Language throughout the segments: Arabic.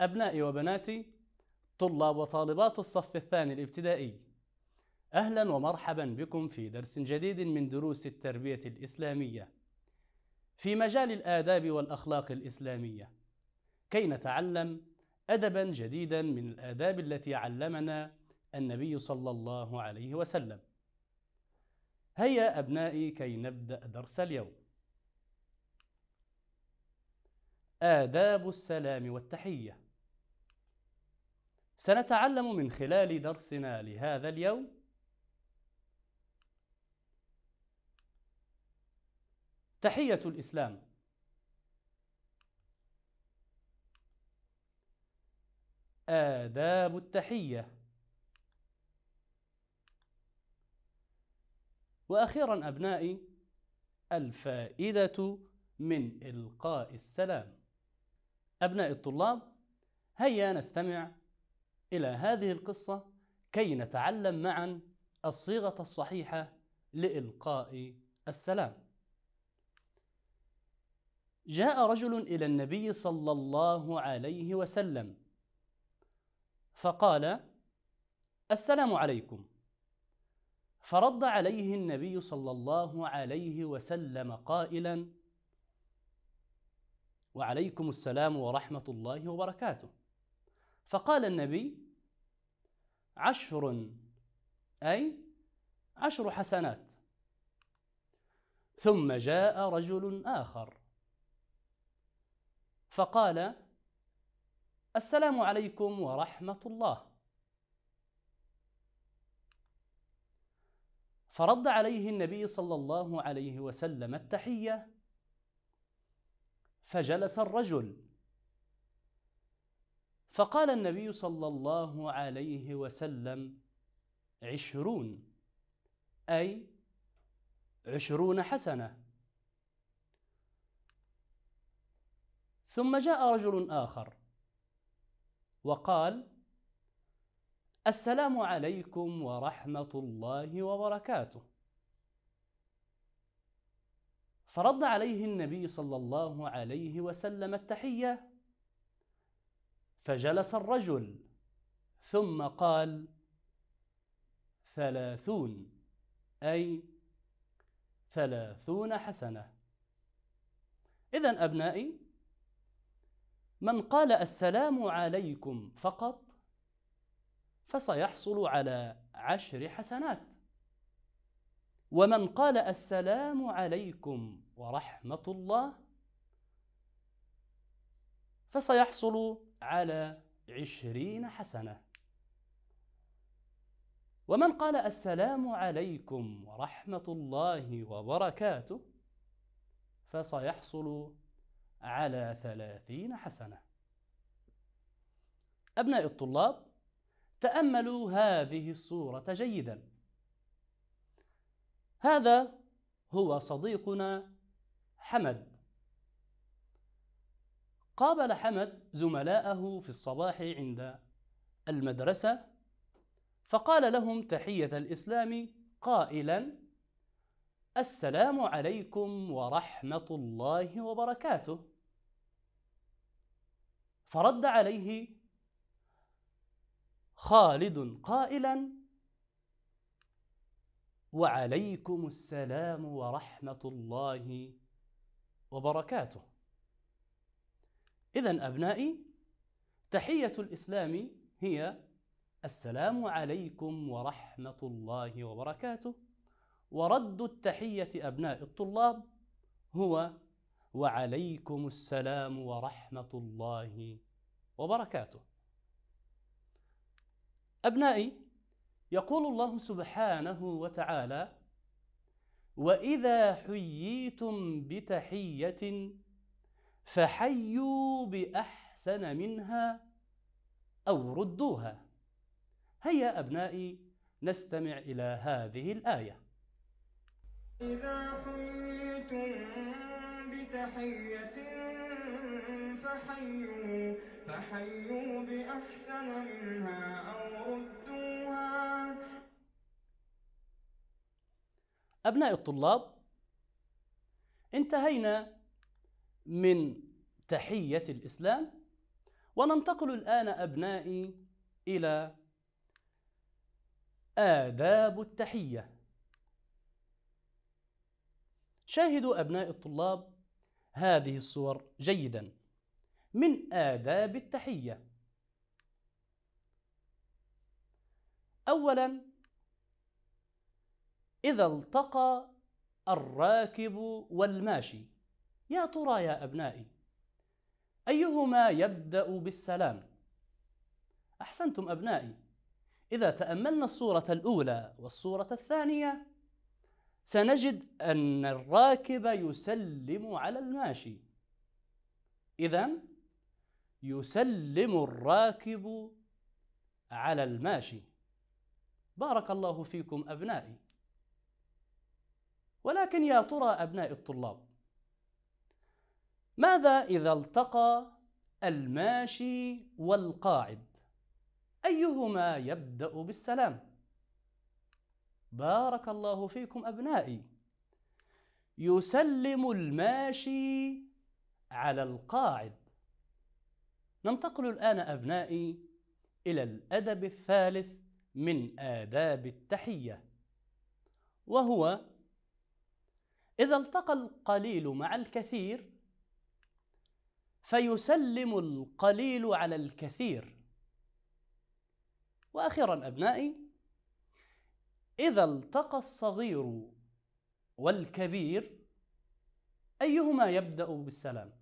أبنائي وبناتي طلاب وطالبات الصف الثاني الابتدائي أهلا ومرحبا بكم في درس جديد من دروس التربية الإسلامية في مجال الآداب والأخلاق الإسلامية كي نتعلم أدبا جديدا من الآداب التي علمنا النبي صلى الله عليه وسلم هيا أبنائي كي نبدأ درس اليوم آداب السلام والتحية سنتعلم من خلال درسنا لهذا اليوم تحية الإسلام آداب التحية وأخيرا أبنائي الفائدة من إلقاء السلام أبناء الطلاب هيا نستمع إلى هذه القصة كي نتعلم معا الصيغة الصحيحة لإلقاء السلام جاء رجل إلى النبي صلى الله عليه وسلم فقال السلام عليكم فرد عليه النبي صلى الله عليه وسلم قائلا وعليكم السلام ورحمه الله وبركاته فقال النبي عشر اي عشر حسنات ثم جاء رجل اخر فقال السلام عليكم ورحمه الله فرد عليه النبي صلى الله عليه وسلم التحية فجلس الرجل فقال النبي صلى الله عليه وسلم عشرون أي عشرون حسنة ثم جاء رجل آخر وقال السلام عليكم ورحمة الله وبركاته. فرد عليه النبي صلى الله عليه وسلم التحية، فجلس الرجل، ثم قال: ثلاثون، أي ثلاثون حسنة. حسنه إذن أبنائي، من قال السلام عليكم فقط فسيحصل على عشر حسنات ومن قال السلام عليكم ورحمة الله فسيحصل على عشرين حسنة ومن قال السلام عليكم ورحمة الله وبركاته فسيحصل على ثلاثين حسنة أبناء الطلاب تأملوا هذه الصورة جيدا هذا هو صديقنا حمد قابل حمد زملائه في الصباح عند المدرسة فقال لهم تحية الإسلام قائلا السلام عليكم ورحمة الله وبركاته فرد عليه خالد قائلا وعليكم السلام ورحمة الله وبركاته إذا أبنائي تحية الإسلام هي السلام عليكم ورحمة الله وبركاته ورد التحية أبناء الطلاب هو وعليكم السلام ورحمة الله وبركاته أبنائي يقول الله سبحانه وتعالى وإذا حييتم بتحية فحيوا بأحسن منها أو ردوها هيا أبنائي نستمع إلى هذه الآية إذا حييتم بتحية فحيوا, فحيوا بأحسن منها أو ردوها أبناء الطلاب انتهينا من تحية الإسلام وننتقل الآن أبنائي إلى آداب التحية شاهدوا أبناء الطلاب هذه الصور جيداً من آداب التحية أولا إذا التقى الراكب والماشي يا ترى يا أبنائي أيهما يبدأ بالسلام؟ أحسنتم أبنائي إذا تأملنا الصورة الأولى والصورة الثانية سنجد أن الراكب يسلم على الماشي إذا يسلم الراكب على الماشي بارك الله فيكم أبنائي ولكن يا ترى أبناء الطلاب ماذا إذا التقى الماشي والقاعد أيهما يبدأ بالسلام بارك الله فيكم أبنائي يسلم الماشي على القاعد ننتقل الآن أبنائي إلى الأدب الثالث من آداب التحية وهو إذا التقى القليل مع الكثير فيسلم القليل على الكثير وأخيرا أبنائي إذا التقى الصغير والكبير أيهما يبدأ بالسلام؟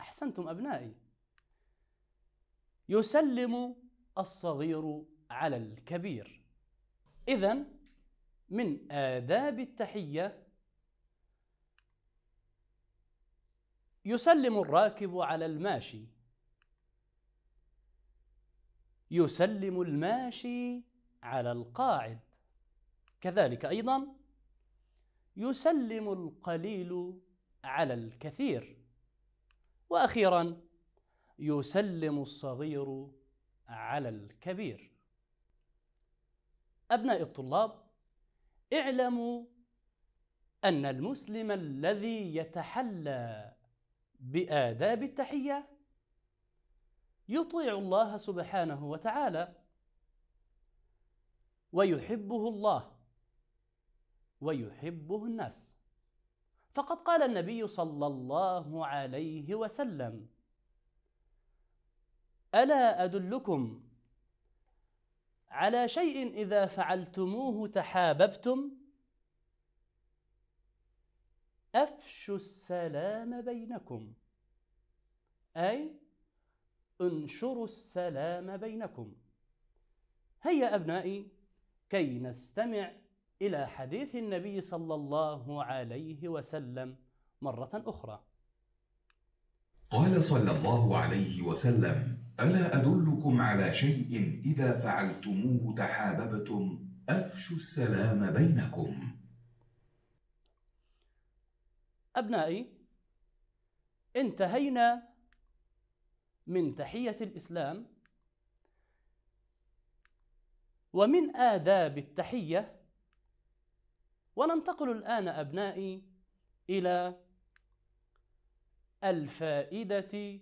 أحسنتم أبنائي يسلم الصغير على الكبير إذا من آداب التحية يسلم الراكب على الماشي يسلم الماشي على القاعد كذلك أيضا يسلم القليل على الكثير وأخيرا يسلم الصغير على الكبير أبناء الطلاب اعلموا أن المسلم الذي يتحلى بآداب التحية يطيع الله سبحانه وتعالى ويحبه الله ويحبه الناس فقد قال النبي صلى الله عليه وسلم ألا أدلكم على شيء إذا فعلتموه تحاببتم أفشوا السلام بينكم أي انشروا السلام بينكم هيا أبنائي كي نستمع إلى حديث النبي صلى الله عليه وسلم مرة أخرى قال صلى الله عليه وسلم ألا أدلكم على شيء إذا فعلتموه تحاببتم أفشوا السلام بينكم أبنائي انتهينا من تحية الإسلام ومن آداب التحية وننتقل الآن أبنائي إلى الفائدة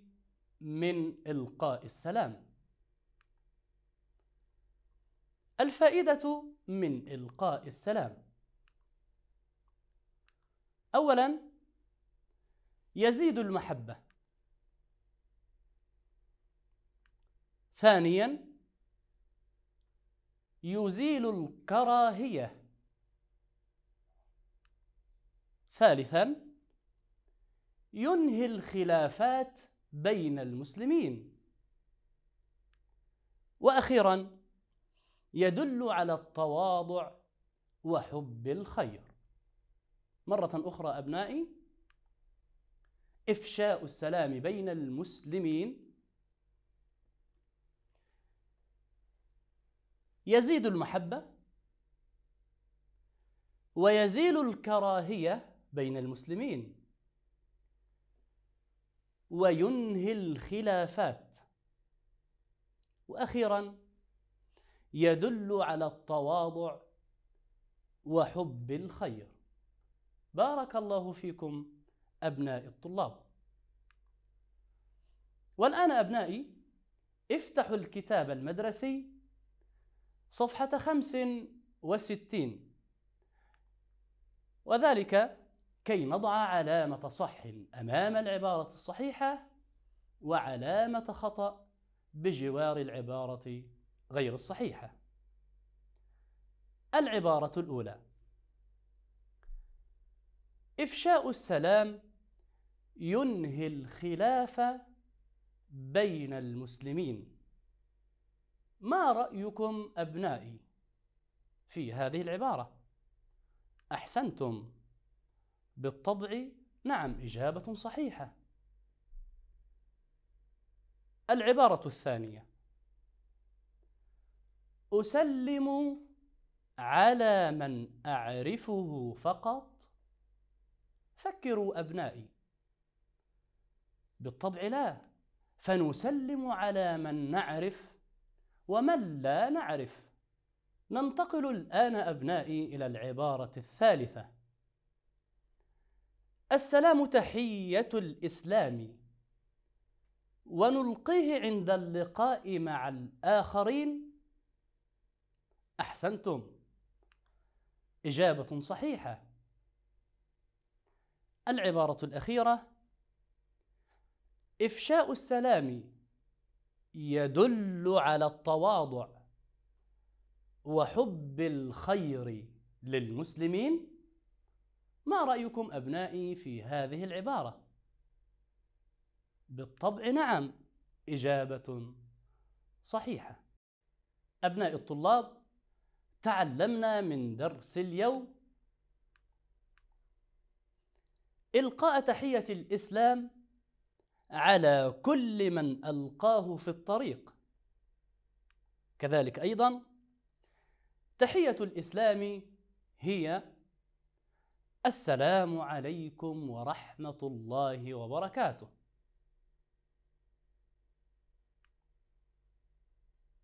من إلقاء السلام الفائدة من إلقاء السلام أولا يزيد المحبة ثانيا يزيل الكراهية ثالثا ينهي الخلافات بين المسلمين واخيرا يدل على التواضع وحب الخير مره اخرى ابنائي افشاء السلام بين المسلمين يزيد المحبه ويزيل الكراهيه بين المسلمين وينهي الخلافات واخيرا يدل على التواضع وحب الخير بارك الله فيكم ابناء الطلاب والان ابنائي افتحوا الكتاب المدرسي صفحه 65 وذلك كي نضع علامة صح أمام العبارة الصحيحة وعلامة خطأ بجوار العبارة غير الصحيحة. العبارة الأولى: إفشاء السلام ينهي الخلاف بين المسلمين. ما رأيكم أبنائي في هذه العبارة؟ أحسنتم بالطبع نعم إجابة صحيحة العبارة الثانية أسلم على من أعرفه فقط فكروا أبنائي بالطبع لا فنسلم على من نعرف ومن لا نعرف ننتقل الآن أبنائي إلى العبارة الثالثة السلام تحية الإسلام ونلقيه عند اللقاء مع الآخرين أحسنتم إجابة صحيحة العبارة الأخيرة إفشاء السلام يدل على التواضع وحب الخير للمسلمين ما رأيكم أبنائي في هذه العبارة؟ بالطبع نعم إجابة صحيحة أبناء الطلاب تعلمنا من درس اليوم إلقاء تحية الإسلام على كل من ألقاه في الطريق كذلك أيضا تحية الإسلام هي السلام عليكم ورحمة الله وبركاته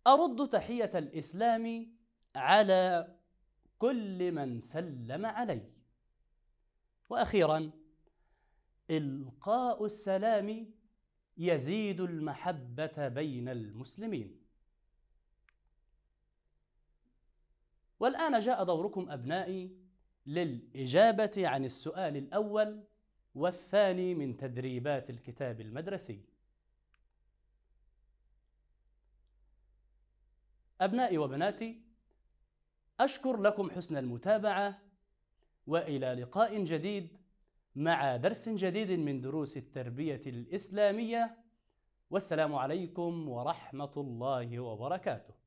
أرد تحية الإسلام على كل من سلم علي وأخيرا إلقاء السلام يزيد المحبة بين المسلمين والآن جاء دوركم أبنائي للإجابة عن السؤال الأول والثاني من تدريبات الكتاب المدرسي أبنائي وبناتي أشكر لكم حسن المتابعة وإلى لقاء جديد مع درس جديد من دروس التربية الإسلامية والسلام عليكم ورحمة الله وبركاته